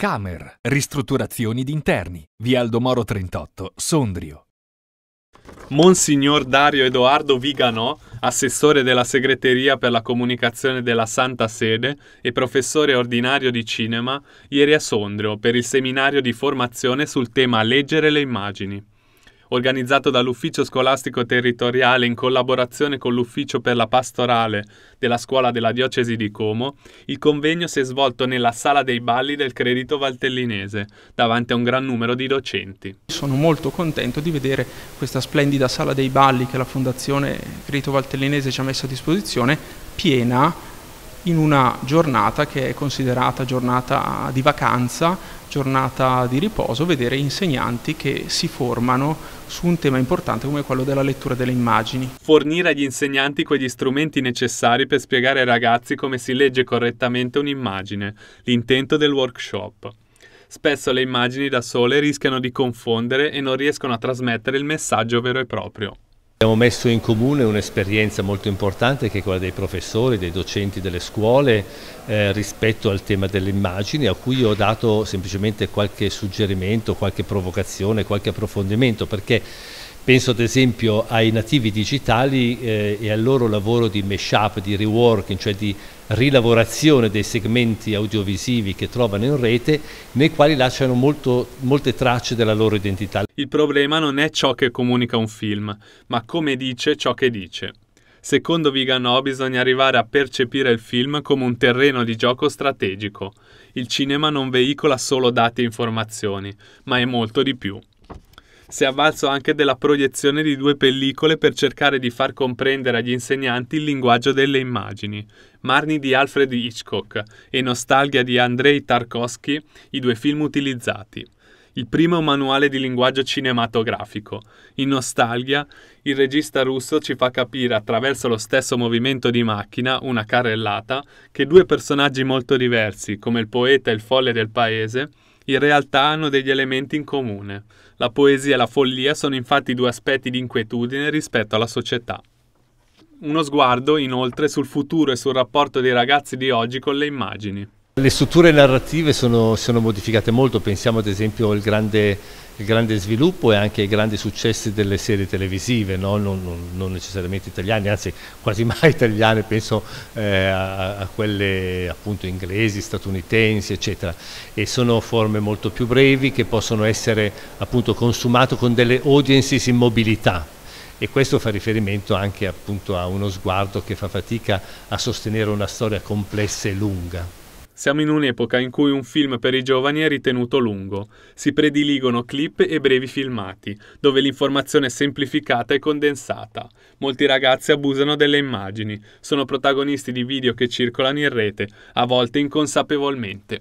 Camer, ristrutturazioni d'interni, via Aldomoro 38, Sondrio. Monsignor Dario Edoardo Viganò, assessore della segreteria per la comunicazione della Santa Sede e professore ordinario di cinema, ieri a Sondrio per il seminario di formazione sul tema Leggere le immagini organizzato dall'Ufficio Scolastico Territoriale in collaborazione con l'Ufficio per la Pastorale della Scuola della Diocesi di Como, il convegno si è svolto nella Sala dei Balli del Credito Valtellinese, davanti a un gran numero di docenti. Sono molto contento di vedere questa splendida Sala dei Balli che la Fondazione Credito Valtellinese ci ha messo a disposizione, piena in una giornata che è considerata giornata di vacanza, giornata di riposo, vedere insegnanti che si formano su un tema importante come quello della lettura delle immagini. Fornire agli insegnanti quegli strumenti necessari per spiegare ai ragazzi come si legge correttamente un'immagine, l'intento del workshop. Spesso le immagini da sole rischiano di confondere e non riescono a trasmettere il messaggio vero e proprio. Abbiamo messo in comune un'esperienza molto importante che è quella dei professori, dei docenti delle scuole eh, rispetto al tema delle immagini a cui ho dato semplicemente qualche suggerimento, qualche provocazione, qualche approfondimento perché penso ad esempio ai nativi digitali eh, e al loro lavoro di mashup, di reworking, cioè di rilavorazione dei segmenti audiovisivi che trovano in rete, nei quali lasciano molto, molte tracce della loro identità. Il problema non è ciò che comunica un film, ma come dice ciò che dice. Secondo Viganò bisogna arrivare a percepire il film come un terreno di gioco strategico. Il cinema non veicola solo dati e informazioni, ma è molto di più. Si è avvalso anche della proiezione di due pellicole per cercare di far comprendere agli insegnanti il linguaggio delle immagini. Marni di Alfred Hitchcock e Nostalgia di Andrei Tarkovsky, i due film utilizzati il primo è un manuale di linguaggio cinematografico. In Nostalgia, il regista russo ci fa capire attraverso lo stesso movimento di macchina, una carrellata, che due personaggi molto diversi, come il poeta e il folle del paese, in realtà hanno degli elementi in comune. La poesia e la follia sono infatti due aspetti di inquietudine rispetto alla società. Uno sguardo, inoltre, sul futuro e sul rapporto dei ragazzi di oggi con le immagini. Le strutture narrative sono, sono modificate molto, pensiamo ad esempio al grande, grande, sviluppo e anche ai grandi successi delle serie televisive, no? non, non, non, necessariamente italiane, anzi quasi mai italiane, penso eh, a, a, quelle appunto inglesi, statunitensi eccetera, e sono forme molto più brevi che possono essere appunto consumate con delle audiences in mobilità, e questo fa riferimento anche appunto a uno sguardo che fa fatica a sostenere una storia complessa e lunga. Siamo in un'epoca in cui un film per i giovani è ritenuto lungo. Si prediligono clip e brevi filmati, dove l'informazione è semplificata e condensata. Molti ragazzi abusano delle immagini, sono protagonisti di video che circolano in rete, a volte inconsapevolmente.